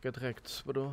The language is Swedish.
tillbaka direkt. Vadå?